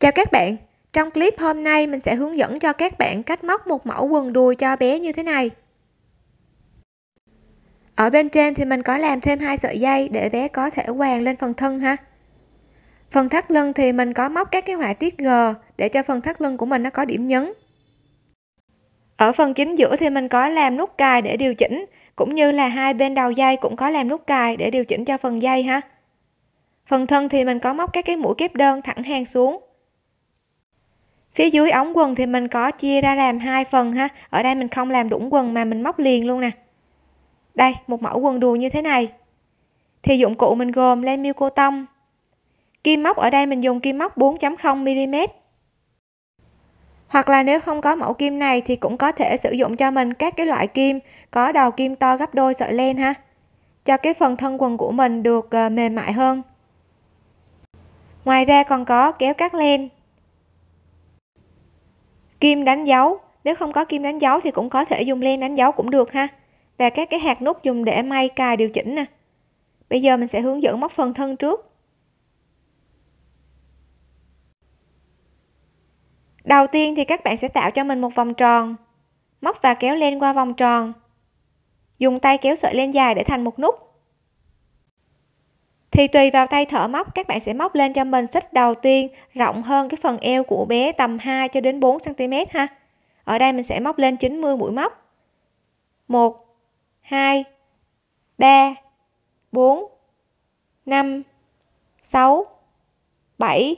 Chào các bạn, trong clip hôm nay mình sẽ hướng dẫn cho các bạn cách móc một mẫu quần đùi cho bé như thế này. Ở bên trên thì mình có làm thêm hai sợi dây để bé có thể quàng lên phần thân ha. Phần thắt lưng thì mình có móc các cái họa tiết G để cho phần thắt lưng của mình nó có điểm nhấn. Ở phần chính giữa thì mình có làm nút cài để điều chỉnh, cũng như là hai bên đầu dây cũng có làm nút cài để điều chỉnh cho phần dây ha. Phần thân thì mình có móc các cái mũi kép đơn thẳng hàng xuống phía dưới ống quần thì mình có chia ra làm hai phần ha ở đây mình không làm đũng quần mà mình móc liền luôn nè đây một mẫu quần đùi như thế này thì dụng cụ mình gồm len miêu cô tông kim móc ở đây mình dùng kim móc 4.0 mm hoặc là nếu không có mẫu kim này thì cũng có thể sử dụng cho mình các cái loại kim có đầu kim to gấp đôi sợi len ha cho cái phần thân quần của mình được ờ, mềm mại hơn ngoài ra còn có kéo cắt len kim đánh dấu nếu không có kim đánh dấu thì cũng có thể dùng len đánh dấu cũng được ha và các cái hạt nút dùng để may cài điều chỉnh nè bây giờ mình sẽ hướng dẫn móc phần thân trước đầu tiên thì các bạn sẽ tạo cho mình một vòng tròn móc và kéo len qua vòng tròn dùng tay kéo sợi len dài để thành một nút thì tùy vào tay thở móc các bạn sẽ móc lên cho mình xích đầu tiên rộng hơn cái phần eo của bé tầm 2 cho đến 4 cm ha ở đây mình sẽ móc lên 90 mũi móc 1 2 3 4 5 6 7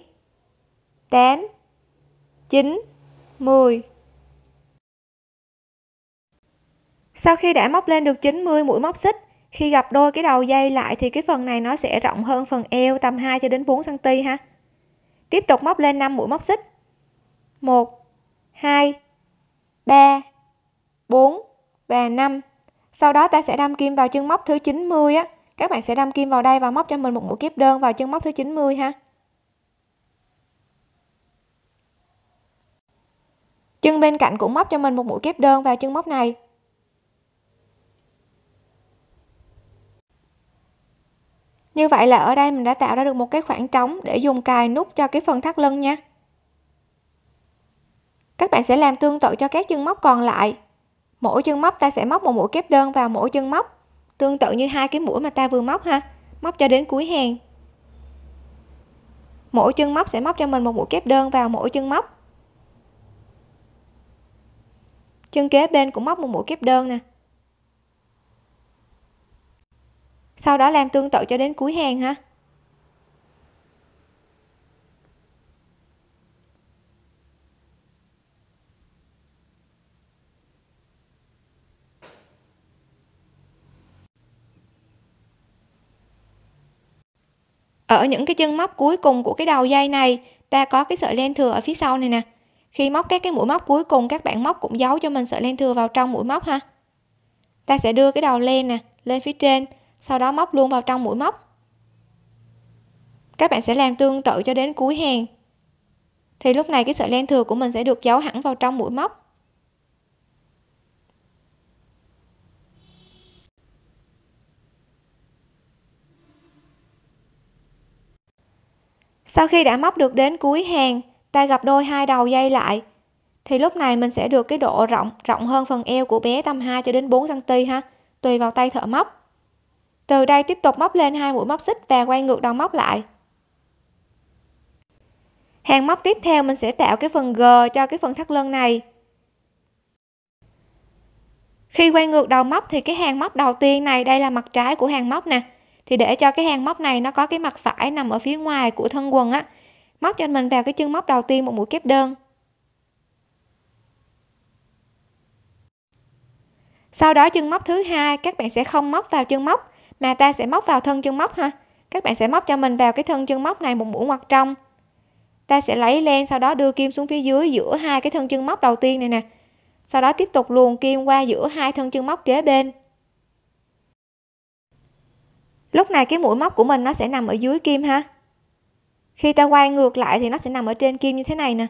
8 9 10 sau khi đã móc lên được 90 mũi móc xích khi gặp đôi cái đầu dây lại thì cái phần này nó sẽ rộng hơn phần eo tầm 2 cho đến 4 cm ha tiếp tục móc lên 5 mũi móc xích 1 2 3 4 và 5 sau đó ta sẽ đâm kim vào chân móc thứ 90 á các bạn sẽ đâm kim vào đây và móc cho mình một mũi kép đơn vào chân móc thứ 90 ha chân bên cạnh cũng móc cho mình một mũi kép đơn vào chân móc này như vậy là ở đây mình đã tạo ra được một cái khoảng trống để dùng cài nút cho cái phần thắt lưng nha các bạn sẽ làm tương tự cho các chân móc còn lại mỗi chân móc ta sẽ móc một mũi kép đơn vào mỗi chân móc tương tự như hai cái mũi mà ta vừa móc ha móc cho đến cuối hàng mỗi chân móc sẽ móc cho mình một mũi kép đơn vào mỗi chân móc chân kế bên cũng móc một mũi kép đơn nè sau đó làm tương tự cho đến cuối hàng ha ở những cái chân móc cuối cùng của cái đầu dây này ta có cái sợi len thừa ở phía sau này nè khi móc các cái mũi móc cuối cùng các bạn móc cũng giấu cho mình sợi len thừa vào trong mũi móc ha ta sẽ đưa cái đầu len nè lên phía trên sau đó móc luôn vào trong mũi móc các bạn sẽ làm tương tự cho đến cuối hàng thì lúc này cái sợi len thừa của mình sẽ được giấu hẳn vào trong mũi móc Sau khi đã móc được đến cuối hàng, ta gặp đôi hai đầu dây lại thì lúc này mình sẽ được cái độ rộng rộng hơn phần eo của bé tầm 2 cho đến 4 cm ha, tùy vào tay thợ móc từ đây tiếp tục móc lên hai mũi móc xích và quay ngược đầu móc lại hàng móc tiếp theo mình sẽ tạo cái phần g cho cái phần thắt lưng này khi quay ngược đầu móc thì cái hàng móc đầu tiên này đây là mặt trái của hàng móc nè thì để cho cái hàng móc này nó có cái mặt phải nằm ở phía ngoài của thân quần á móc cho mình vào cái chân móc đầu tiên một mũi kép đơn sau đó chân móc thứ hai các bạn sẽ không móc vào chân móc mà ta sẽ móc vào thân chân móc ha các bạn sẽ móc cho mình vào cái thân chân móc này một mũi ngoặt trong ta sẽ lấy len sau đó đưa kim xuống phía dưới giữa hai cái thân chân móc đầu tiên này nè sau đó tiếp tục luồn kim qua giữa hai thân chân móc kế bên lúc này cái mũi móc của mình nó sẽ nằm ở dưới kim ha khi ta quay ngược lại thì nó sẽ nằm ở trên kim như thế này nè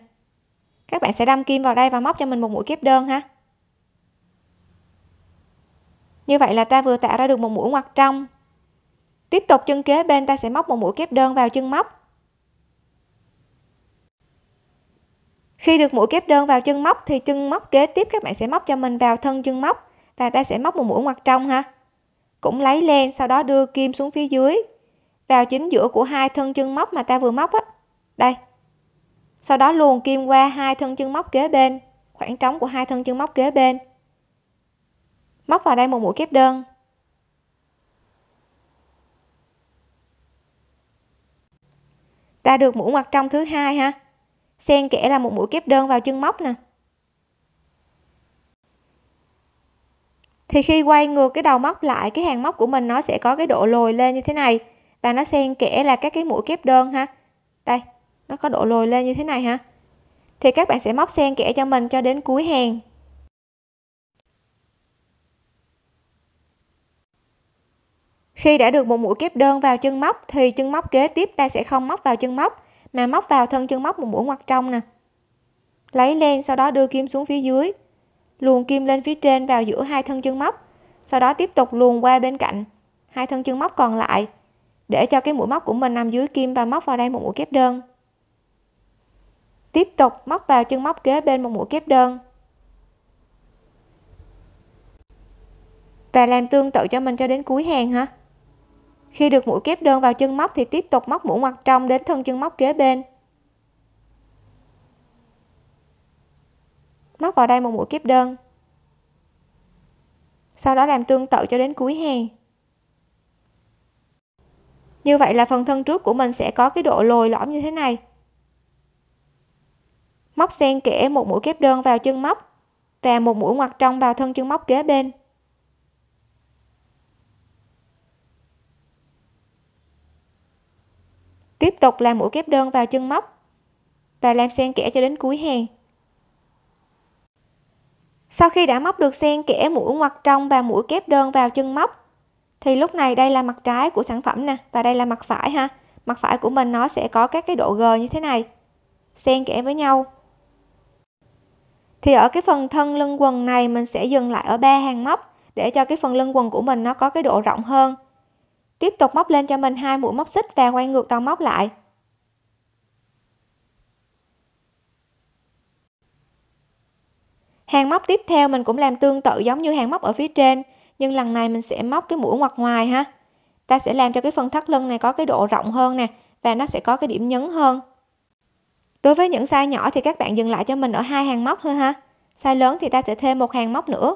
các bạn sẽ đâm kim vào đây và móc cho mình một mũi kép đơn ha như vậy là ta vừa tạo ra được một mũi ngoặt trong tiếp tục chân kế bên ta sẽ móc một mũi kép đơn vào chân móc khi được mũi kép đơn vào chân móc thì chân móc kế tiếp các bạn sẽ móc cho mình vào thân chân móc và ta sẽ móc một mũi ngoặt trong ha cũng lấy len sau đó đưa kim xuống phía dưới vào chính giữa của hai thân chân móc mà ta vừa móc á đây sau đó luồn kim qua hai thân chân móc kế bên khoảng trống của hai thân chân móc kế bên móc vào đây một mũi kép đơn ta được mũi mặt trong thứ hai ha xen kẽ là một mũi kép đơn vào chân móc nè thì khi quay ngược cái đầu móc lại cái hàng móc của mình nó sẽ có cái độ lồi lên như thế này và nó xen kẽ là các cái mũi kép đơn ha đây nó có độ lồi lên như thế này ha thì các bạn sẽ móc xen kẽ cho mình cho đến cuối hàng Khi đã được một mũi kép đơn vào chân móc thì chân móc kế tiếp ta sẽ không móc vào chân móc mà móc vào thân chân móc một mũi ngoặt trong nè. Lấy len sau đó đưa kim xuống phía dưới, luồn kim lên phía trên vào giữa hai thân chân móc, sau đó tiếp tục luồn qua bên cạnh hai thân chân móc còn lại để cho cái mũi móc của mình nằm dưới kim và móc vào đây một mũi kép đơn. Tiếp tục móc vào chân móc kế bên một mũi kép đơn. Và làm tương tự cho mình cho đến cuối hàng ha. Khi được mũi kép đơn vào chân móc thì tiếp tục móc mũi mặt trong đến thân chân móc kế bên. Móc vào đây một mũi kép đơn. Sau đó làm tương tự cho đến cuối hè. Như vậy là phần thân trước của mình sẽ có cái độ lồi lõm như thế này. Móc xen kẽ một mũi kép đơn vào chân móc và một mũi ngoặt trong vào thân chân móc kế bên. tiếp tục làm mũi kép đơn vào chân móc và làm xen kẽ cho đến cuối hàng sau khi đã móc được xen kẽ mũi ngoặt trong và mũi kép đơn vào chân móc thì lúc này đây là mặt trái của sản phẩm nè và đây là mặt phải ha mặt phải của mình nó sẽ có các cái độ gờ như thế này xen kẽ với nhau thì ở cái phần thân lưng quần này mình sẽ dừng lại ở ba hàng móc để cho cái phần lưng quần của mình nó có cái độ rộng hơn tiếp tục móc lên cho mình hai mũi móc xích và quay ngược đầu móc lại hàng móc tiếp theo mình cũng làm tương tự giống như hàng móc ở phía trên nhưng lần này mình sẽ móc cái mũi ngoặt ngoài ha ta sẽ làm cho cái phần thắt lưng này có cái độ rộng hơn nè và nó sẽ có cái điểm nhấn hơn đối với những size nhỏ thì các bạn dừng lại cho mình ở hai hàng móc thôi ha size lớn thì ta sẽ thêm một hàng móc nữa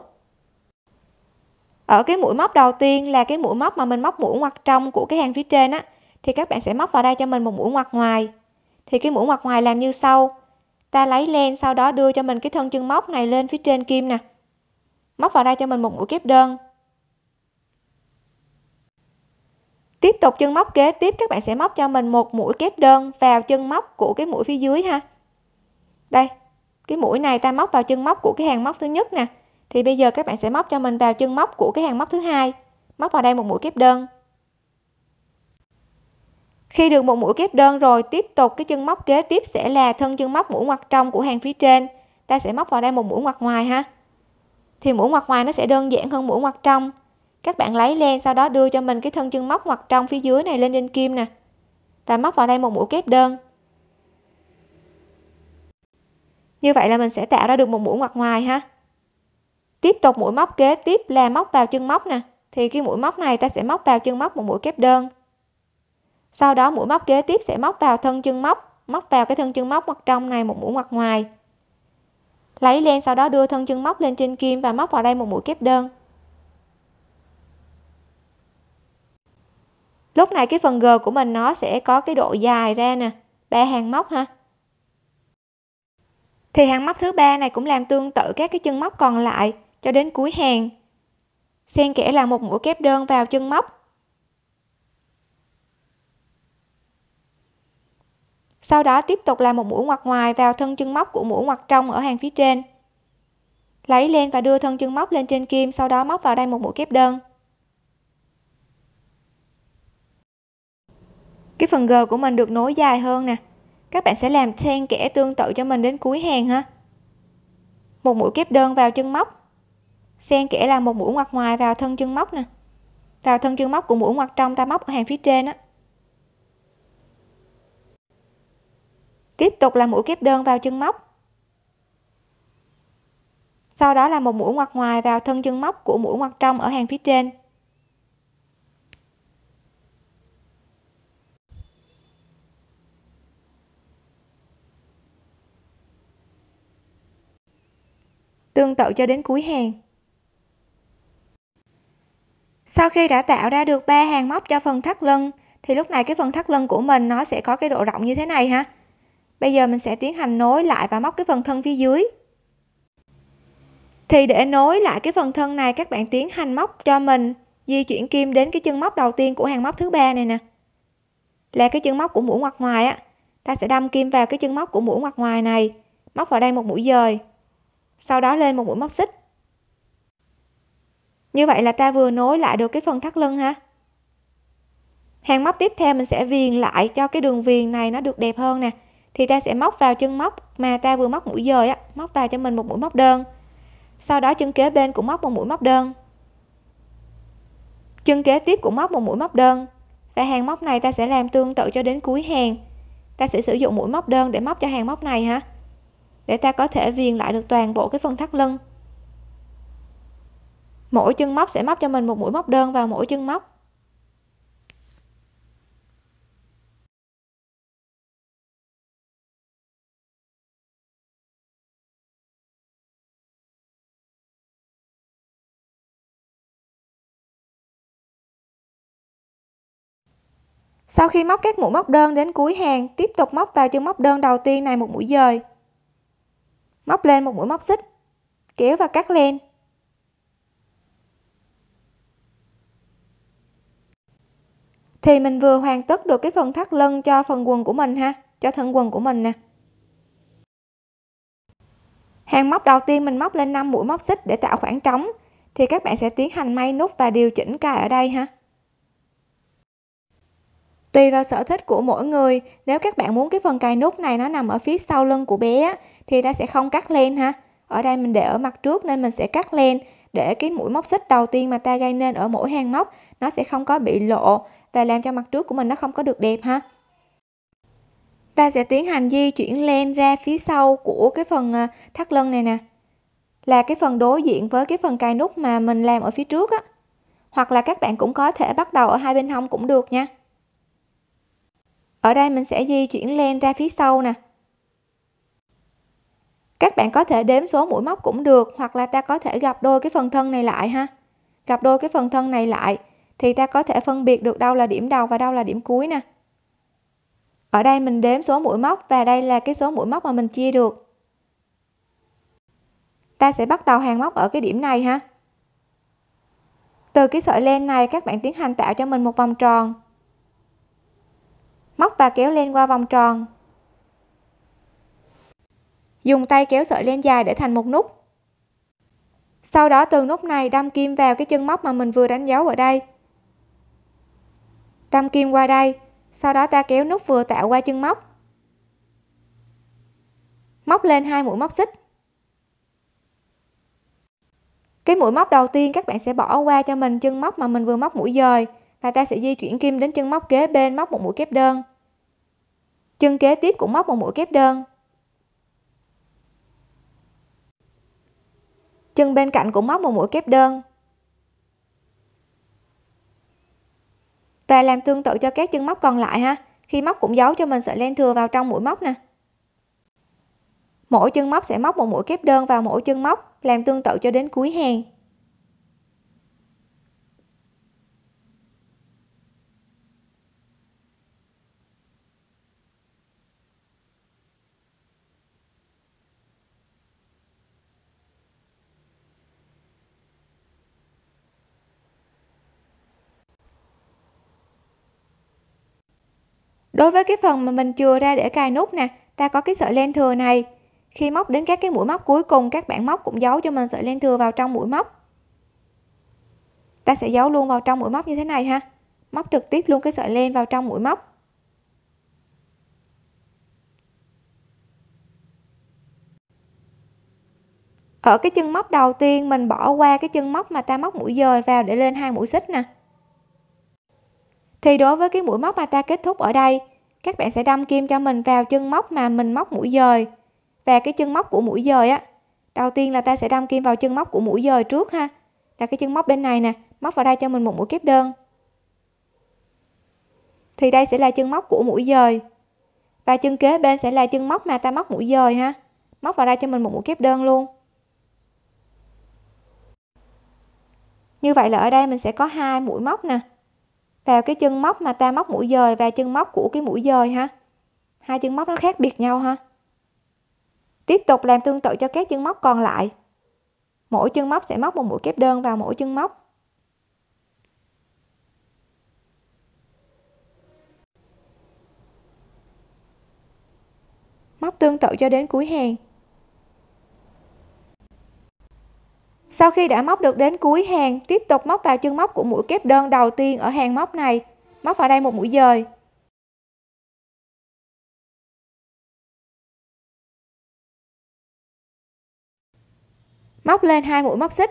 ở cái mũi móc đầu tiên là cái mũi móc mà mình móc mũi ngoặt trong của cái hàng phía trên á thì các bạn sẽ móc vào đây cho mình một mũi ngoặt ngoài thì cái mũi ngoặt ngoài làm như sau ta lấy len sau đó đưa cho mình cái thân chân móc này lên phía trên kim nè móc vào đây cho mình một mũi kép đơn tiếp tục chân móc kế tiếp các bạn sẽ móc cho mình một mũi kép đơn vào chân móc của cái mũi phía dưới ha đây cái mũi này ta móc vào chân móc của cái hàng móc thứ nhất nè thì bây giờ các bạn sẽ móc cho mình vào chân móc của cái hàng móc thứ hai móc vào đây một mũi kép đơn khi được một mũi kép đơn rồi tiếp tục cái chân móc kế tiếp sẽ là thân chân móc mũi ngoặt trong của hàng phía trên ta sẽ móc vào đây một mũi ngoặt ngoài ha thì mũi ngoặt ngoài nó sẽ đơn giản hơn mũi ngoặt trong các bạn lấy len sau đó đưa cho mình cái thân chân móc ngoặt trong phía dưới này lên trên kim nè và móc vào đây một mũi kép đơn như vậy là mình sẽ tạo ra được một mũi ngoặt ngoài ha tiếp tục mũi móc kế tiếp là móc vào chân móc nè thì cái mũi móc này ta sẽ móc vào chân móc một mũi kép đơn sau đó mũi móc kế tiếp sẽ móc vào thân chân móc móc vào cái thân chân móc mặt trong này một mũi mặt ngoài lấy lên sau đó đưa thân chân móc lên trên kim và móc vào đây một mũi kép đơn lúc này cái phần g của mình nó sẽ có cái độ dài ra nè ba hàng móc ha thì hàng móc thứ ba này cũng làm tương tự các cái chân móc còn lại cho đến cuối hàng. Xen kẽ là một mũi kép đơn vào chân móc. Sau đó tiếp tục là một mũi ngoặt ngoài vào thân chân móc của mũi ngoặt trong ở hàng phía trên. Lấy lên và đưa thân chân móc lên trên kim, sau đó móc vào đây một mũi kép đơn. Cái phần G của mình được nối dài hơn nè. Các bạn sẽ làm xen kẽ tương tự cho mình đến cuối hàng ha. Một mũi kép đơn vào chân móc xen kẽ là một mũi ngoặt ngoài vào thân chân móc nè vào thân chân móc của mũi ngoặt trong ta móc ở hàng phía trên á tiếp tục là mũi kép đơn vào chân móc sau đó là một mũi ngoặt ngoài vào thân chân móc của mũi ngoặt trong ở hàng phía trên tương tự cho đến cuối hàng sau khi đã tạo ra được ba hàng móc cho phần thắt lưng thì lúc này cái phần thắt lưng của mình nó sẽ có cái độ rộng như thế này ha bây giờ mình sẽ tiến hành nối lại và móc cái phần thân phía dưới thì để nối lại cái phần thân này các bạn tiến hành móc cho mình di chuyển kim đến cái chân móc đầu tiên của hàng móc thứ ba này nè là cái chân móc của mũi ngoặt ngoài á ta sẽ đâm kim vào cái chân móc của mũi ngoặt ngoài này móc vào đây một mũi dời sau đó lên một mũi móc xích như vậy là ta vừa nối lại được cái phần thắt lưng ha hàng móc tiếp theo mình sẽ viền lại cho cái đường viền này nó được đẹp hơn nè thì ta sẽ móc vào chân móc mà ta vừa móc mũi dời á móc vào cho mình một mũi móc đơn sau đó chân kế bên cũng móc một mũi móc đơn chân kế tiếp cũng móc một mũi móc đơn và hàng móc này ta sẽ làm tương tự cho đến cuối hàng ta sẽ sử dụng mũi móc đơn để móc cho hàng móc này ha để ta có thể viền lại được toàn bộ cái phần thắt lưng mỗi chân móc sẽ móc cho mình một mũi móc đơn vào mỗi chân móc Sau khi móc các mũi móc đơn đến cuối hàng, tiếp tục móc vào chân móc đơn đầu tiên này một mũi dời. Móc lên một mũi móc xích, kéo và cắt len. thì mình vừa hoàn tất được cái phần thắt lưng cho phần quần của mình ha cho thân quần của mình nè hàng móc đầu tiên mình móc lên 5 mũi móc xích để tạo khoảng trống thì các bạn sẽ tiến hành may nút và điều chỉnh cài ở đây ha Tùy vào sở thích của mỗi người, nếu các bạn muốn cái phần cài nút này nó nằm ở phía sau lưng của bé thì ta sẽ không cắt len ha. Ở đây mình để ở mặt trước nên mình sẽ cắt len để cái mũi móc xích đầu tiên mà ta gây nên ở mỗi hàng móc nó sẽ không có bị lộ và làm cho mặt trước của mình nó không có được đẹp ha ta sẽ tiến hành di chuyển len ra phía sau của cái phần à, thắt lưng này nè là cái phần đối diện với cái phần cài nút mà mình làm ở phía trước á hoặc là các bạn cũng có thể bắt đầu ở hai bên hông cũng được nha ở đây mình sẽ di chuyển len ra phía sau nè các bạn có thể đếm số mũi móc cũng được hoặc là ta có thể gặp đôi cái phần thân này lại ha gặp đôi cái phần thân này lại thì ta có thể phân biệt được đâu là điểm đầu và đâu là điểm cuối nè ở đây mình đếm số mũi móc và đây là cái số mũi móc mà mình chia được ta sẽ bắt đầu hàng móc ở cái điểm này ha từ cái sợi len này các bạn tiến hành tạo cho mình một vòng tròn móc và kéo len qua vòng tròn dùng tay kéo sợi len dài để thành một nút sau đó từ nút này đâm kim vào cái chân móc mà mình vừa đánh dấu ở đây đâm kim qua đây sau đó ta kéo nút vừa tạo qua chân móc móc lên hai mũi móc xích cái mũi móc đầu tiên các bạn sẽ bỏ qua cho mình chân móc mà mình vừa móc mũi dời và ta sẽ di chuyển kim đến chân móc kế bên móc một mũi kép đơn chân kế tiếp cũng móc một mũi kép đơn chân bên cạnh cũng móc một mũi kép đơn và làm tương tự cho các chân móc còn lại ha khi móc cũng giấu cho mình sợi len thừa vào trong mũi móc nè mỗi chân móc sẽ móc một mũi kép đơn vào mỗi chân móc làm tương tự cho đến cuối hàng đối với cái phần mà mình chừa ra để cài nút nè ta có cái sợi len thừa này khi móc đến các cái mũi móc cuối cùng các bạn móc cũng giấu cho mình sợi len thừa vào trong mũi móc ta sẽ giấu luôn vào trong mũi móc như thế này ha móc trực tiếp luôn cái sợi len vào trong mũi móc ở cái chân móc đầu tiên mình bỏ qua cái chân móc mà ta móc mũi dời vào để lên hai mũi xích nè thì đối với cái mũi móc mà ta kết thúc ở đây các bạn sẽ đâm kim cho mình vào chân móc mà mình móc mũi dời và cái chân móc của mũi dời á đầu tiên là ta sẽ đâm kim vào chân móc của mũi dời trước ha là cái chân móc bên này nè móc vào đây cho mình một mũi kép đơn thì đây sẽ là chân móc của mũi dời và chân kế bên sẽ là chân móc mà ta móc mũi dời ha móc vào đây cho mình một mũi kép đơn luôn như vậy là ở đây mình sẽ có hai mũi móc nè vào cái chân móc mà ta móc mũi dời và chân móc của cái mũi dời ha hai chân móc nó khác biệt nhau ha tiếp tục làm tương tự cho các chân móc còn lại mỗi chân móc sẽ móc một mũi kép đơn vào mỗi chân móc móc tương tự cho đến cuối hàng Sau khi đã móc được đến cuối hàng, tiếp tục móc vào chân móc của mũi kép đơn đầu tiên ở hàng móc này, móc vào đây một mũi dời. Móc lên hai mũi móc xích.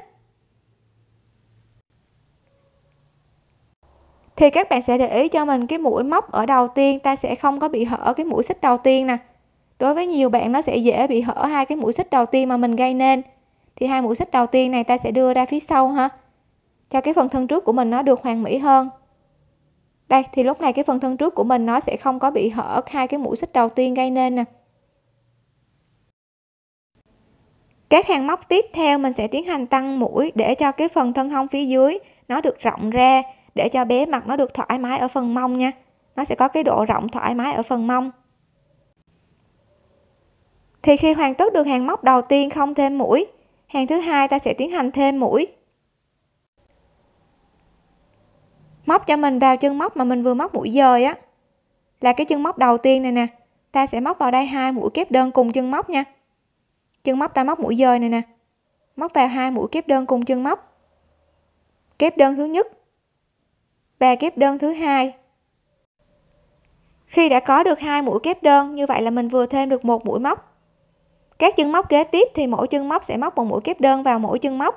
Thì các bạn sẽ để ý cho mình cái mũi móc ở đầu tiên ta sẽ không có bị hở cái mũi xích đầu tiên nè. Đối với nhiều bạn nó sẽ dễ bị hở hai cái mũi xích đầu tiên mà mình gây nên thì hai mũi xích đầu tiên này ta sẽ đưa ra phía sau ha cho cái phần thân trước của mình nó được hoàn mỹ hơn đây thì lúc này cái phần thân trước của mình nó sẽ không có bị hở hai cái mũi xích đầu tiên gây nên nè các hàng móc tiếp theo mình sẽ tiến hành tăng mũi để cho cái phần thân hông phía dưới nó được rộng ra để cho bé mặt nó được thoải mái ở phần mông nha nó sẽ có cái độ rộng thoải mái ở phần mông thì khi hoàn tất được hàng móc đầu tiên không thêm mũi hàng thứ hai ta sẽ tiến hành thêm mũi móc cho mình vào chân móc mà mình vừa móc mũi dời á là cái chân móc đầu tiên này nè ta sẽ móc vào đây hai mũi kép đơn cùng chân móc nha chân móc ta móc mũi dời này nè móc vào hai mũi kép đơn cùng chân móc kép đơn thứ nhất và kép đơn thứ hai khi đã có được hai mũi kép đơn như vậy là mình vừa thêm được một mũi móc các chân móc kế tiếp thì mỗi chân móc sẽ móc một mũi kép đơn vào mỗi chân móc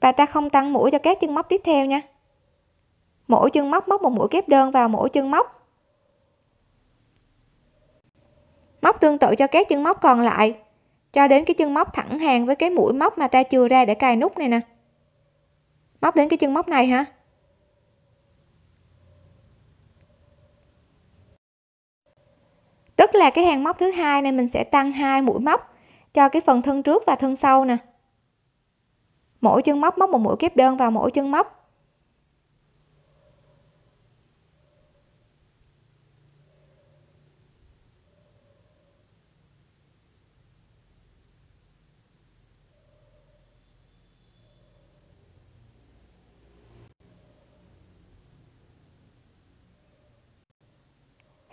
và ta không tăng mũi cho các chân móc tiếp theo nha mỗi chân móc móc một mũi kép đơn vào mỗi chân móc móc tương tự cho các chân móc còn lại cho đến cái chân móc thẳng hàng với cái mũi móc mà ta chừa ra để cài nút này nè móc đến cái chân móc này hả? tức là cái hàng móc thứ hai này mình sẽ tăng hai mũi móc cho cái phần thân trước và thân sau nè mỗi chân móc móc một mũi kép đơn vào mỗi chân móc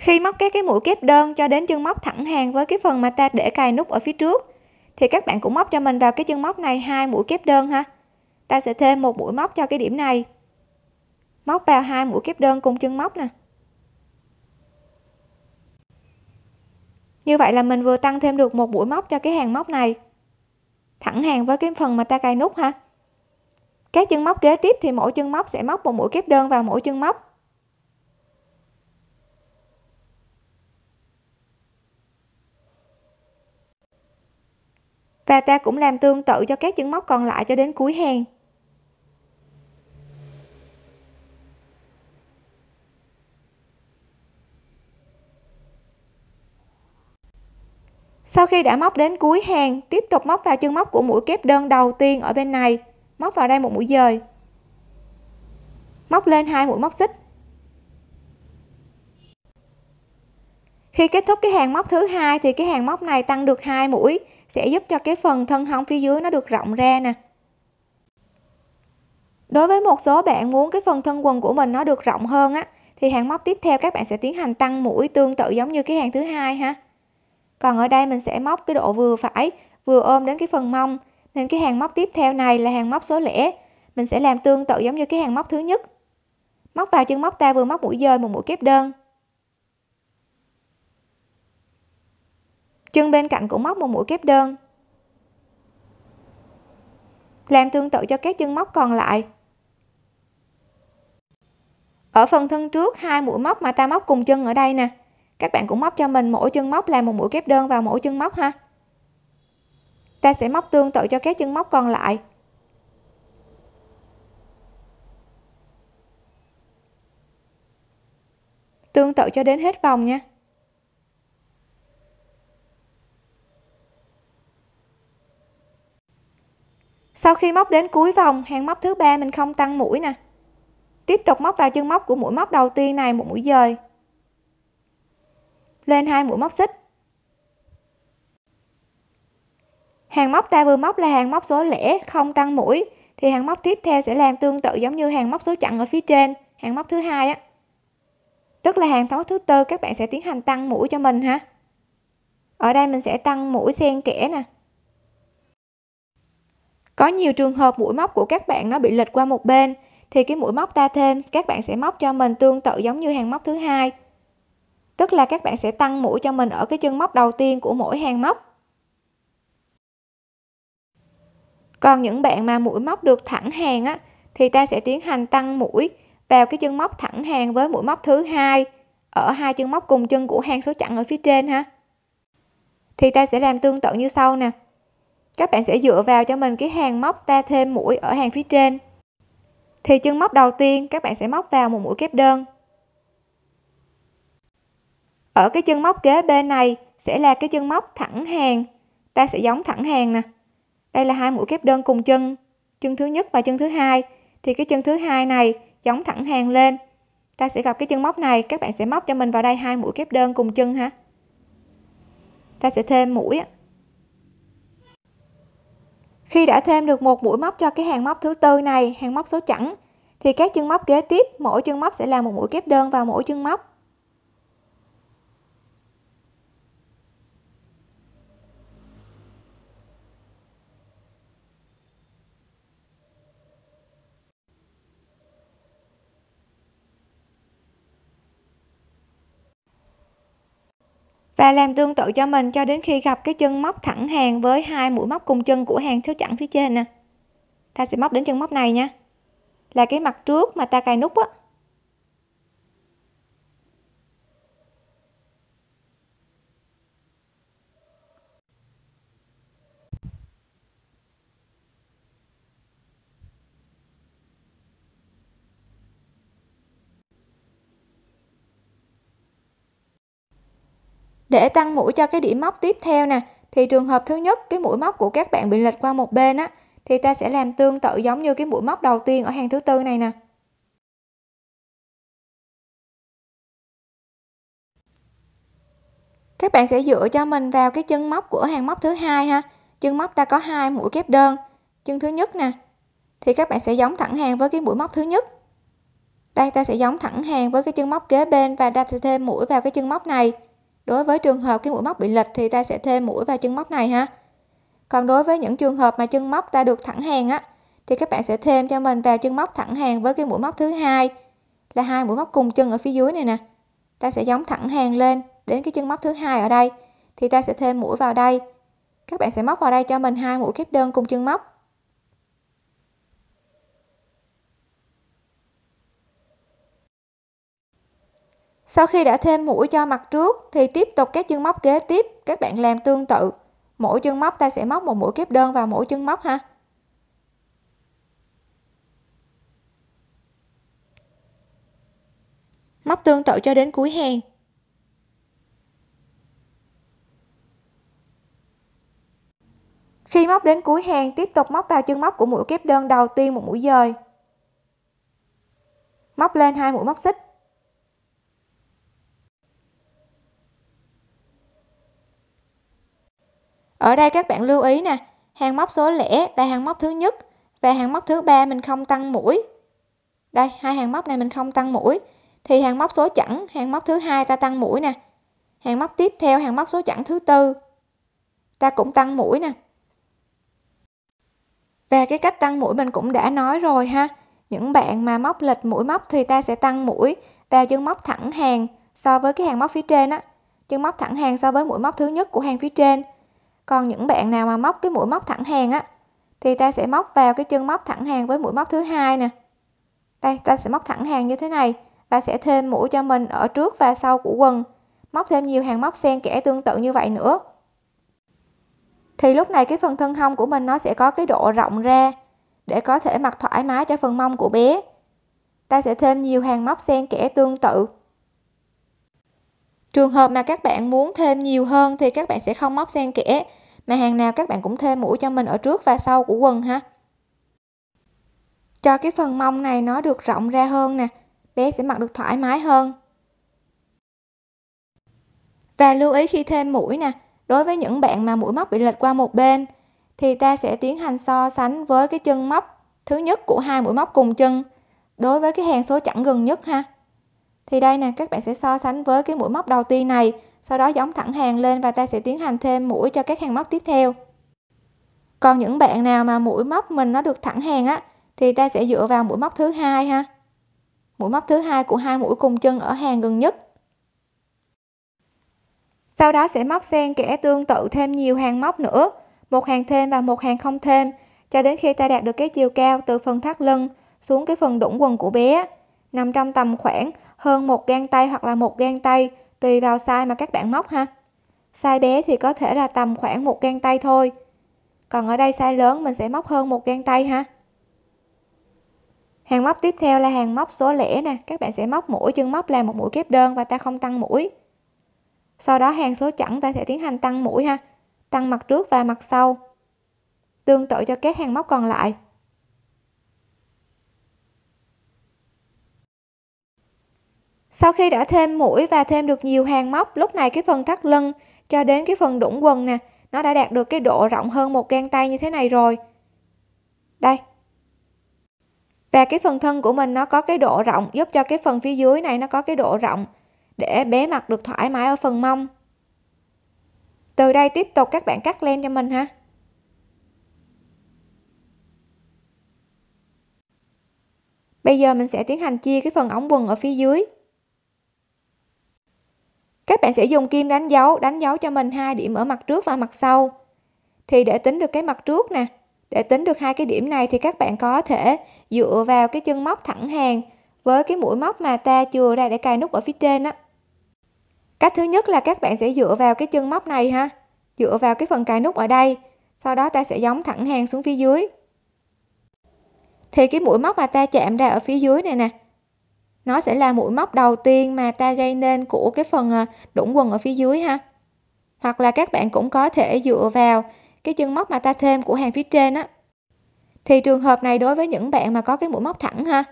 Khi móc các cái mũi kép đơn cho đến chân móc thẳng hàng với cái phần mà ta để cài nút ở phía trước thì các bạn cũng móc cho mình vào cái chân móc này hai mũi kép đơn ha. Ta sẽ thêm một mũi móc cho cái điểm này. Móc vào hai mũi kép đơn cùng chân móc nè. Như vậy là mình vừa tăng thêm được một mũi móc cho cái hàng móc này. Thẳng hàng với cái phần mà ta cài nút ha. Các chân móc kế tiếp thì mỗi chân móc sẽ móc một mũi kép đơn vào mỗi chân móc và ta cũng làm tương tự cho các chân móc còn lại cho đến cuối hàng sau khi đã móc đến cuối hàng tiếp tục móc vào chân móc của mũi kép đơn đầu tiên ở bên này móc vào đây một mũi dời móc lên hai mũi móc xích khi kết thúc cái hàng móc thứ hai thì cái hàng móc này tăng được hai mũi sẽ giúp cho cái phần thân hông phía dưới nó được rộng ra nè đối với một số bạn muốn cái phần thân quần của mình nó được rộng hơn á thì hàng móc tiếp theo các bạn sẽ tiến hành tăng mũi tương tự giống như cái hàng thứ hai ha còn ở đây mình sẽ móc cái độ vừa phải vừa ôm đến cái phần mông nên cái hàng móc tiếp theo này là hàng móc số lẻ mình sẽ làm tương tự giống như cái hàng móc thứ nhất móc vào chân móc ta vừa móc mũi dời một mũi kép đơn chân bên cạnh cũng móc một mũi kép đơn làm tương tự cho các chân móc còn lại ở phần thân trước hai mũi móc mà ta móc cùng chân ở đây nè các bạn cũng móc cho mình mỗi chân móc là một mũi kép đơn vào mỗi chân móc ha ta sẽ móc tương tự cho các chân móc còn lại tương tự cho đến hết vòng nha sau khi móc đến cuối vòng hàng móc thứ ba mình không tăng mũi nè tiếp tục móc vào chân móc của mũi móc đầu tiên này một mũi dời lên hai mũi móc xích hàng móc ta vừa móc là hàng móc số lẻ không tăng mũi thì hàng móc tiếp theo sẽ làm tương tự giống như hàng móc số chặn ở phía trên hàng móc thứ hai á tức là hàng móc thứ tư các bạn sẽ tiến hành tăng mũi cho mình ha ở đây mình sẽ tăng mũi xen kẽ nè có nhiều trường hợp mũi móc của các bạn nó bị lệch qua một bên thì cái mũi móc ta thêm các bạn sẽ móc cho mình tương tự giống như hàng móc thứ hai. Tức là các bạn sẽ tăng mũi cho mình ở cái chân móc đầu tiên của mỗi hàng móc. Còn những bạn mà mũi móc được thẳng hàng á thì ta sẽ tiến hành tăng mũi vào cái chân móc thẳng hàng với mũi móc thứ hai ở hai chân móc cùng chân của hàng số chặn ở phía trên ha. Thì ta sẽ làm tương tự như sau nè các bạn sẽ dựa vào cho mình cái hàng móc ta thêm mũi ở hàng phía trên thì chân móc đầu tiên các bạn sẽ móc vào một mũi kép đơn ở cái chân móc kế bên này sẽ là cái chân móc thẳng hàng ta sẽ giống thẳng hàng nè đây là hai mũi kép đơn cùng chân chân thứ nhất và chân thứ hai thì cái chân thứ hai này giống thẳng hàng lên ta sẽ gặp cái chân móc này các bạn sẽ móc cho mình vào đây hai mũi kép đơn cùng chân ha ta sẽ thêm mũi khi đã thêm được một mũi móc cho cái hàng móc thứ tư này, hàng móc số chẵn thì các chân móc kế tiếp mỗi chân móc sẽ là một mũi kép đơn vào mỗi chân móc và làm tương tự cho mình cho đến khi gặp cái chân móc thẳng hàng với hai mũi móc cùng chân của hàng số chẵn phía trên nè ta sẽ móc đến chân móc này nha là cái mặt trước mà ta cài nút á để tăng mũi cho cái điểm móc tiếp theo nè thì trường hợp thứ nhất cái mũi móc của các bạn bị lệch qua một bên á thì ta sẽ làm tương tự giống như cái mũi móc đầu tiên ở hàng thứ tư này nè các bạn sẽ dựa cho mình vào cái chân móc của hàng móc thứ hai ha chân móc ta có hai mũi kép đơn chân thứ nhất nè thì các bạn sẽ giống thẳng hàng với cái mũi móc thứ nhất đây ta sẽ giống thẳng hàng với cái chân móc kế bên và đặt thêm mũi vào cái chân móc này Đối với trường hợp cái mũi móc bị lệch thì ta sẽ thêm mũi vào chân móc này ha. Còn đối với những trường hợp mà chân móc ta được thẳng hàng á thì các bạn sẽ thêm cho mình vào chân móc thẳng hàng với cái mũi móc thứ hai là hai mũi móc cùng chân ở phía dưới này nè. Ta sẽ giống thẳng hàng lên đến cái chân móc thứ hai ở đây thì ta sẽ thêm mũi vào đây. Các bạn sẽ móc vào đây cho mình hai mũi kép đơn cùng chân móc. Sau khi đã thêm mũi cho mặt trước thì tiếp tục các chân móc kế tiếp, các bạn làm tương tự. Mỗi chân móc ta sẽ móc một mũi kép đơn vào mỗi chân móc ha. Móc tương tự cho đến cuối hàng. Khi móc đến cuối hàng tiếp tục móc vào chân móc của mũi kép đơn đầu tiên một mũi dời. Móc lên hai mũi móc xích. Ở đây các bạn lưu ý nè, hàng móc số lẻ, đây hàng móc thứ nhất và hàng móc thứ ba mình không tăng mũi. Đây, hai hàng móc này mình không tăng mũi thì hàng móc số chẵn, hàng móc thứ hai ta tăng mũi nè. Hàng móc tiếp theo hàng móc số chẵn thứ tư ta cũng tăng mũi nè. Và cái cách tăng mũi mình cũng đã nói rồi ha. Những bạn mà móc lệch mũi móc thì ta sẽ tăng mũi vào chân móc thẳng hàng so với cái hàng móc phía trên á. Chân móc thẳng hàng so với mũi móc thứ nhất của hàng phía trên còn những bạn nào mà móc cái mũi móc thẳng hàng á thì ta sẽ móc vào cái chân móc thẳng hàng với mũi móc thứ hai nè đây ta sẽ móc thẳng hàng như thế này và sẽ thêm mũi cho mình ở trước và sau của quần móc thêm nhiều hàng móc xen kẽ tương tự như vậy nữa thì lúc này cái phần thân hông của mình nó sẽ có cái độ rộng ra để có thể mặc thoải mái cho phần mông của bé ta sẽ thêm nhiều hàng móc xen kẽ tương tự Trường hợp mà các bạn muốn thêm nhiều hơn thì các bạn sẽ không móc xen kẽ, mà hàng nào các bạn cũng thêm mũi cho mình ở trước và sau của quần ha. Cho cái phần mông này nó được rộng ra hơn nè, bé sẽ mặc được thoải mái hơn. Và lưu ý khi thêm mũi nè, đối với những bạn mà mũi móc bị lệch qua một bên thì ta sẽ tiến hành so sánh với cái chân móc thứ nhất của hai mũi móc cùng chân đối với cái hàng số chẵn gần nhất ha thì đây nè các bạn sẽ so sánh với cái mũi móc đầu tiên này sau đó giống thẳng hàng lên và ta sẽ tiến hành thêm mũi cho các hàng móc tiếp theo còn những bạn nào mà mũi móc mình nó được thẳng hàng á thì ta sẽ dựa vào mũi móc thứ hai ha mũi móc thứ hai của hai mũi cùng chân ở hàng gần nhất sau đó sẽ móc xen kẽ tương tự thêm nhiều hàng móc nữa một hàng thêm và một hàng không thêm cho đến khi ta đạt được cái chiều cao từ phần thắt lưng xuống cái phần đũng quần của bé nằm trong tầm khoảng hơn một gang tay hoặc là một gang tay tùy vào size mà các bạn móc ha size bé thì có thể là tầm khoảng một gang tay thôi còn ở đây size lớn mình sẽ móc hơn một gang tay ha hàng móc tiếp theo là hàng móc số lẻ nè các bạn sẽ móc mũi chân móc là một mũi kép đơn và ta không tăng mũi sau đó hàng số chẵn ta sẽ tiến hành tăng mũi ha tăng mặt trước và mặt sau tương tự cho các hàng móc còn lại sau khi đã thêm mũi và thêm được nhiều hàng móc lúc này cái phần thắt lưng cho đến cái phần đũng quần nè nó đã đạt được cái độ rộng hơn một gang tay như thế này rồi đây và cái phần thân của mình nó có cái độ rộng giúp cho cái phần phía dưới này nó có cái độ rộng để bé mặc được thoải mái ở phần mông từ đây tiếp tục các bạn cắt len cho mình ha bây giờ mình sẽ tiến hành chia cái phần ống quần ở phía dưới các bạn sẽ dùng kim đánh dấu, đánh dấu cho mình hai điểm ở mặt trước và mặt sau. Thì để tính được cái mặt trước nè, để tính được hai cái điểm này thì các bạn có thể dựa vào cái chân móc thẳng hàng với cái mũi móc mà ta chừa ra để cài nút ở phía trên á. Cách thứ nhất là các bạn sẽ dựa vào cái chân móc này ha, dựa vào cái phần cài nút ở đây, sau đó ta sẽ giống thẳng hàng xuống phía dưới. Thì cái mũi móc mà ta chạm ra ở phía dưới này nè, nó sẽ là mũi móc đầu tiên mà ta gây nên của cái phần à, đũng quần ở phía dưới ha hoặc là các bạn cũng có thể dựa vào cái chân móc mà ta thêm của hàng phía trên á thì trường hợp này đối với những bạn mà có cái mũi móc thẳng ha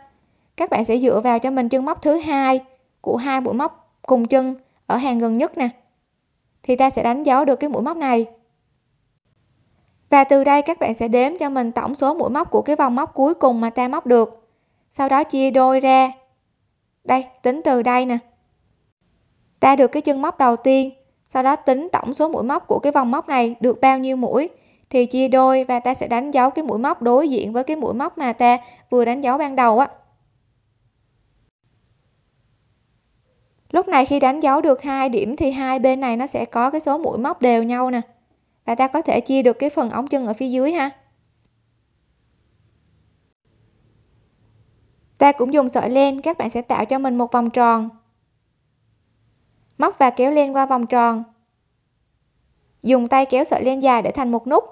các bạn sẽ dựa vào cho mình chân móc thứ hai của hai mũi móc cùng chân ở hàng gần nhất nè thì ta sẽ đánh dấu được cái mũi móc này và từ đây các bạn sẽ đếm cho mình tổng số mũi móc của cái vòng móc cuối cùng mà ta móc được sau đó chia đôi ra đây, tính từ đây nè. Ta được cái chân móc đầu tiên, sau đó tính tổng số mũi móc của cái vòng móc này được bao nhiêu mũi thì chia đôi và ta sẽ đánh dấu cái mũi móc đối diện với cái mũi móc mà ta vừa đánh dấu ban đầu á. Lúc này khi đánh dấu được hai điểm thì hai bên này nó sẽ có cái số mũi móc đều nhau nè. Và ta có thể chia được cái phần ống chân ở phía dưới ha. ta cũng dùng sợi len các bạn sẽ tạo cho mình một vòng tròn móc và kéo lên qua vòng tròn dùng tay kéo sợi len dài để thành một nút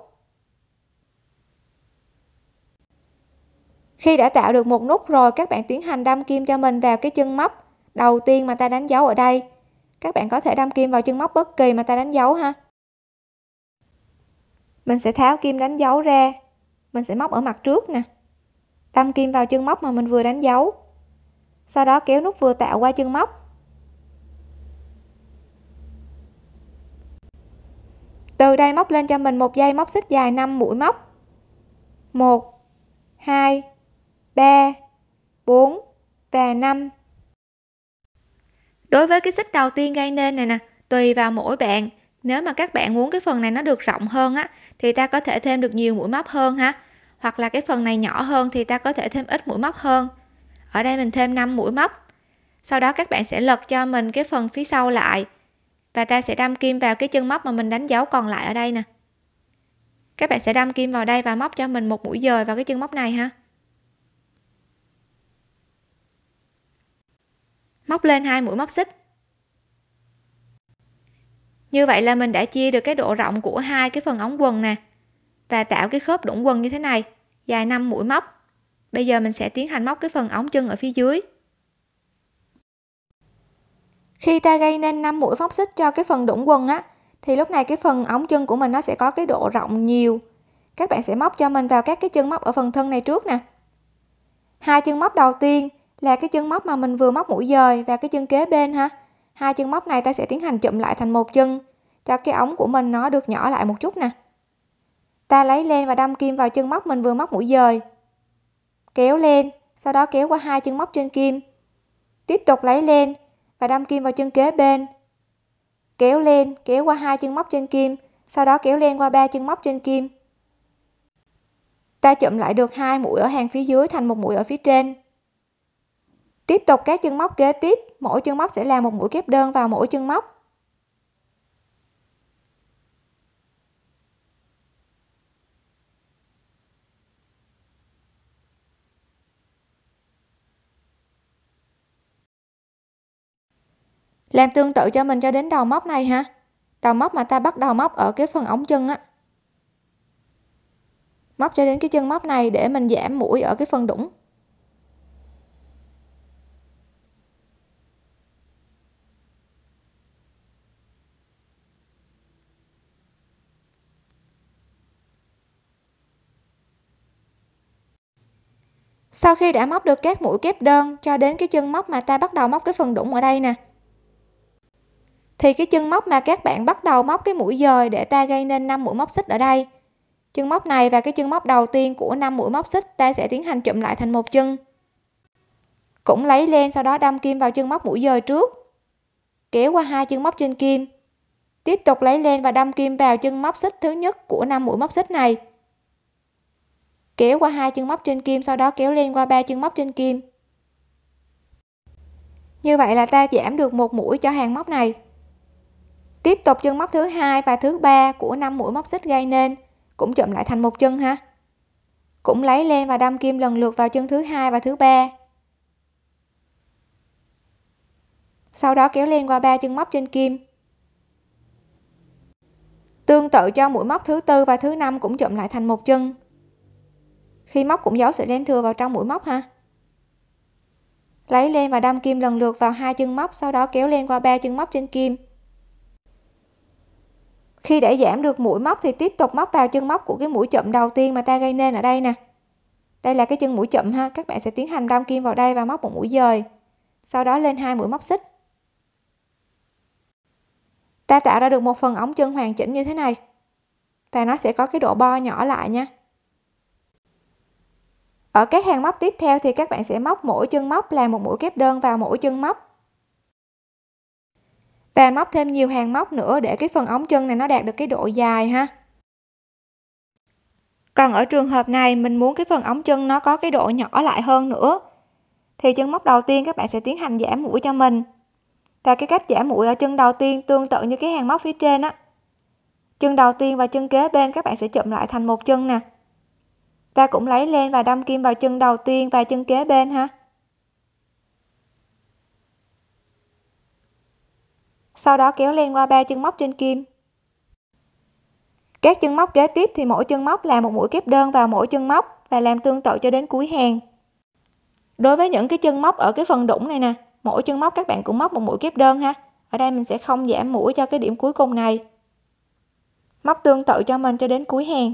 khi đã tạo được một nút rồi các bạn tiến hành đâm kim cho mình vào cái chân móc đầu tiên mà ta đánh dấu ở đây các bạn có thể đâm kim vào chân móc bất kỳ mà ta đánh dấu ha mình sẽ tháo kim đánh dấu ra mình sẽ móc ở mặt trước nè đâm kim vào chân móc mà mình vừa đánh dấu sau đó kéo nút vừa tạo qua chân móc từ đây móc lên cho mình một dây móc xích dài 5 mũi móc 1 2 3 4 và 5 đối với cái xích đầu tiên gây nên này nè tùy vào mỗi bạn nếu mà các bạn muốn cái phần này nó được rộng hơn á thì ta có thể thêm được nhiều mũi móc hơn ha hoặc là cái phần này nhỏ hơn thì ta có thể thêm ít mũi móc hơn ở đây mình thêm 5 mũi móc sau đó các bạn sẽ lật cho mình cái phần phía sau lại và ta sẽ đâm kim vào cái chân móc mà mình đánh dấu còn lại ở đây nè các bạn sẽ đâm kim vào đây và móc cho mình một mũi dời vào cái chân móc này ha móc lên hai mũi móc xích như vậy là mình đã chia được cái độ rộng của hai cái phần ống quần nè và tạo cái khớp đũng quần như thế này dài 5 mũi móc bây giờ mình sẽ tiến hành móc cái phần ống chân ở phía dưới khi ta gây nên 5 mũi móc xích cho cái phần đũng quần á thì lúc này cái phần ống chân của mình nó sẽ có cái độ rộng nhiều các bạn sẽ móc cho mình vào các cái chân móc ở phần thân này trước nè hai chân móc đầu tiên là cái chân móc mà mình vừa móc mũi dời và cái chân kế bên ha hai chân móc này ta sẽ tiến hành chụm lại thành một chân cho cái ống của mình nó được nhỏ lại một chút nè ta lấy lên và đâm kim vào chân móc mình vừa móc mũi dời kéo lên sau đó kéo qua hai chân móc trên kim tiếp tục lấy lên và đâm kim vào chân kế bên kéo lên kéo qua hai chân móc trên kim sau đó kéo lên qua ba chân móc trên kim ta chụm lại được hai mũi ở hàng phía dưới thành một mũi ở phía trên tiếp tục các chân móc kế tiếp mỗi chân móc sẽ là một mũi kép đơn vào mỗi chân móc Làm tương tự cho mình cho đến đầu móc này hả? Đầu móc mà ta bắt đầu móc ở cái phần ống chân á. Móc cho đến cái chân móc này để mình giảm mũi ở cái phần đũng. Sau khi đã móc được các mũi kép đơn cho đến cái chân móc mà ta bắt đầu móc cái phần đũng ở đây nè, thì cái chân móc mà các bạn bắt đầu móc cái mũi dời để ta gây nên 5 mũi móc xích ở đây chân móc này và cái chân móc đầu tiên của 5 mũi móc xích ta sẽ tiến hành chụm lại thành một chân cũng lấy len sau đó đâm kim vào chân móc mũi dời trước kéo qua hai chân móc trên kim tiếp tục lấy len và đâm kim vào chân móc xích thứ nhất của 5 mũi móc xích này kéo qua hai chân móc trên kim sau đó kéo len qua ba chân móc trên kim như vậy là ta giảm được một mũi cho hàng móc này tiếp tục chân móc thứ hai và thứ ba của năm mũi móc xích gây nên cũng chụm lại thành một chân ha cũng lấy lên và đâm kim lần lượt vào chân thứ hai và thứ ba sau đó kéo lên qua ba chân móc trên kim tương tự cho mũi móc thứ tư và thứ năm cũng chụm lại thành một chân khi móc cũng giấu sợi len thừa vào trong mũi móc ha lấy lên và đâm kim lần lượt vào hai chân móc sau đó kéo lên qua ba chân móc trên kim khi đã giảm được mũi móc thì tiếp tục móc vào chân móc của cái mũi chậm đầu tiên mà ta gây nên ở đây nè đây là cái chân mũi chậm ha các bạn sẽ tiến hành đâm kim vào đây và móc một mũi dời sau đó lên hai mũi móc xích ta tạo ra được một phần ống chân hoàn chỉnh như thế này và nó sẽ có cái độ bo nhỏ lại nha ở các hàng móc tiếp theo thì các bạn sẽ móc mỗi chân móc là một mũi kép đơn vào mỗi chân móc và móc thêm nhiều hàng móc nữa để cái phần ống chân này nó đạt được cái độ dài ha còn ở trường hợp này mình muốn cái phần ống chân nó có cái độ nhỏ lại hơn nữa thì chân móc đầu tiên các bạn sẽ tiến hành giảm mũi cho mình và cái cách giảm mũi ở chân đầu tiên tương tự như cái hàng móc phía trên á chân đầu tiên và chân kế bên các bạn sẽ chụm lại thành một chân nè ta cũng lấy len và đâm kim vào chân đầu tiên và chân kế bên ha sau đó kéo len qua ba chân móc trên kim các chân móc kế tiếp thì mỗi chân móc là một mũi kép đơn vào mỗi chân móc và làm tương tự cho đến cuối hàng đối với những cái chân móc ở cái phần đũng này nè mỗi chân móc các bạn cũng móc một mũi kép đơn ha ở đây mình sẽ không giảm mũi cho cái điểm cuối cùng này móc tương tự cho mình cho đến cuối hàng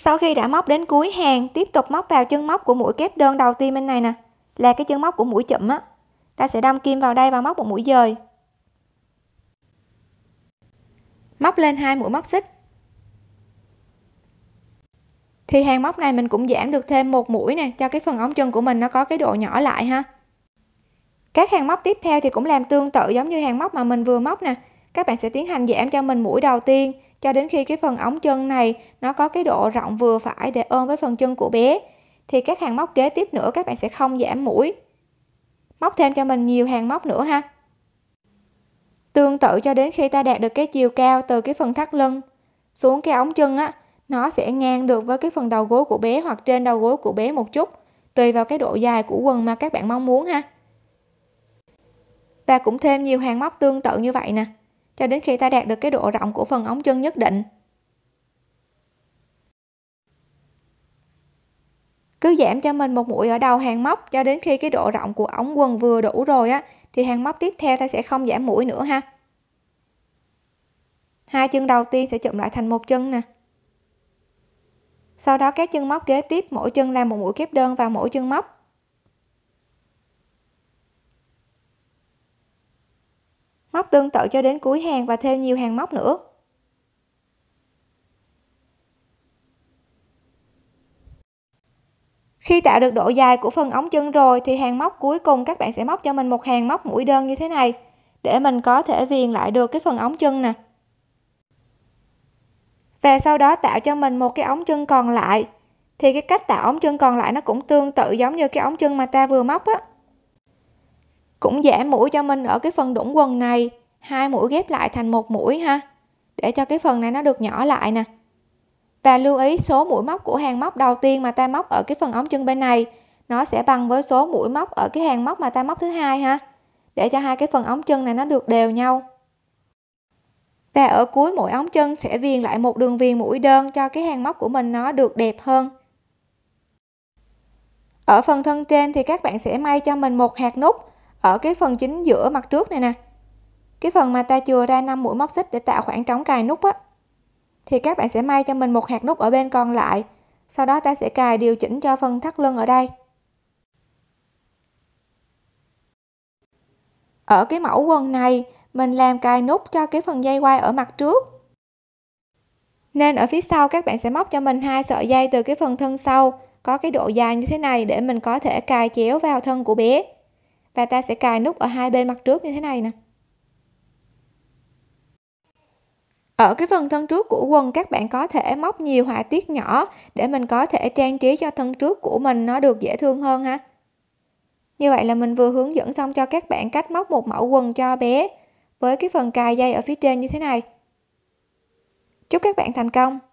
sau khi đã móc đến cuối hàng tiếp tục móc vào chân móc của mũi kép đơn đầu tiên bên này nè là cái chân móc của mũi chậm á ta sẽ đâm kim vào đây và móc một mũi dời móc lên hai mũi móc xích thì hàng móc này mình cũng giảm được thêm một mũi nè cho cái phần ống chân của mình nó có cái độ nhỏ lại ha các hàng móc tiếp theo thì cũng làm tương tự giống như hàng móc mà mình vừa móc nè các bạn sẽ tiến hành giảm cho mình mũi đầu tiên cho đến khi cái phần ống chân này nó có cái độ rộng vừa phải để ôm với phần chân của bé thì các hàng móc kế tiếp nữa các bạn sẽ không giảm mũi móc thêm cho mình nhiều hàng móc nữa ha tương tự cho đến khi ta đạt được cái chiều cao từ cái phần thắt lưng xuống cái ống chân á nó sẽ ngang được với cái phần đầu gối của bé hoặc trên đầu gối của bé một chút tùy vào cái độ dài của quần mà các bạn mong muốn ha và cũng thêm nhiều hàng móc tương tự như vậy nè cho đến khi ta đạt được cái độ rộng của phần ống chân nhất định. Cứ giảm cho mình một mũi ở đầu hàng móc cho đến khi cái độ rộng của ống quần vừa đủ rồi á thì hàng móc tiếp theo ta sẽ không giảm mũi nữa ha. Hai chân đầu tiên sẽ chụm lại thành một chân nè. Sau đó các chân móc kế tiếp mỗi chân làm một mũi kép đơn vào mỗi chân móc. móc tương tự cho đến cuối hàng và thêm nhiều hàng móc nữa khi tạo được độ dài của phần ống chân rồi thì hàng móc cuối cùng các bạn sẽ móc cho mình một hàng móc mũi đơn như thế này để mình có thể viền lại được cái phần ống chân nè và sau đó tạo cho mình một cái ống chân còn lại thì cái cách tạo ống chân còn lại nó cũng tương tự giống như cái ống chân mà ta vừa móc á cũng giảm mũi cho mình ở cái phần đũng quần này hai mũi ghép lại thành một mũi ha để cho cái phần này nó được nhỏ lại nè và lưu ý số mũi móc của hàng móc đầu tiên mà ta móc ở cái phần ống chân bên này nó sẽ bằng với số mũi móc ở cái hàng móc mà ta móc thứ hai ha để cho hai cái phần ống chân này nó được đều nhau và ở cuối mỗi ống chân sẽ viền lại một đường viền mũi đơn cho cái hàng móc của mình nó được đẹp hơn ở phần thân trên thì các bạn sẽ may cho mình một hạt nút ở cái phần chính giữa mặt trước này nè cái phần mà ta chừa ra 5 mũi móc xích để tạo khoảng trống cài nút á thì các bạn sẽ may cho mình một hạt nút ở bên còn lại sau đó ta sẽ cài điều chỉnh cho phần thắt lưng ở đây ở cái mẫu quần này mình làm cài nút cho cái phần dây quay ở mặt trước nên ở phía sau các bạn sẽ móc cho mình hai sợi dây từ cái phần thân sau có cái độ dài như thế này để mình có thể cài chéo vào thân của bé và ta sẽ cài nút ở hai bên mặt trước như thế này nè ở cái phần thân trước của quần các bạn có thể móc nhiều họa tiết nhỏ để mình có thể trang trí cho thân trước của mình nó được dễ thương hơn ha như vậy là mình vừa hướng dẫn xong cho các bạn cách móc một mẫu quần cho bé với cái phần cài dây ở phía trên như thế này chúc các bạn thành công